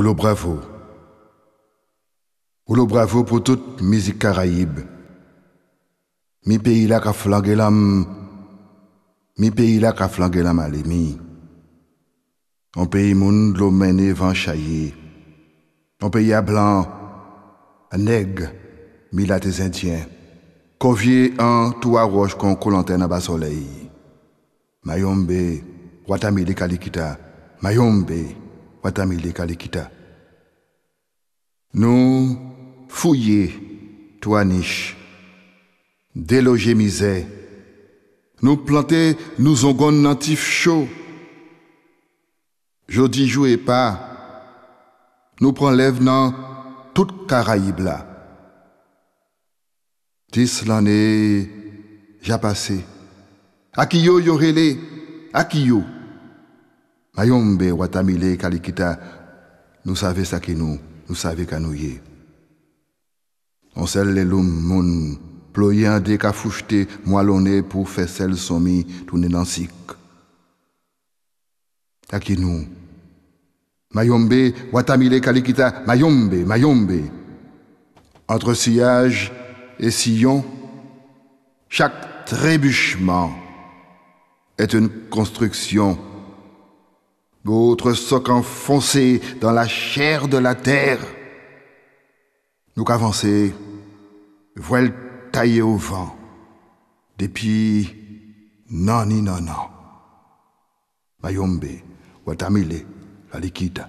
le bravo. le bravo pour toute musique caraïbe. Mi pays là ka flangué l'âme. Mi pays là ka flangué l'âme à l'émi. Un pays monde l'eau vent chaillé. Un pays à blanc, à nègre, mi tes indiens. Convié en trois roches qu'on coule en bas soleil. Mayombe, Watamili Kalikita, Mayombe. Nous fouiller toi niche, déloger misère, nous planter nous ongon natif chaud. Je dis joué pas, nous prenons lève dans toute Caraïbe là. Dix l'année, j'ai passé. qui yo relé, yo? Mayombe, Watamile, Kalikita, nous savez, ça que nous, nous savons qu'à nous y On sel les lums, moun, ployant des pour faire celle sommi, tourner dans sik. qui Mayombe, Watamile, Kalikita, Mayombe, Mayombe. Entre sillage et sillon, chaque trébuchement est une construction d'autres socs enfoncés dans la chair de la terre. Nous qu'avancer, voile taillé au vent, depuis non, non, non. Mayombe, Watamile, la liquide.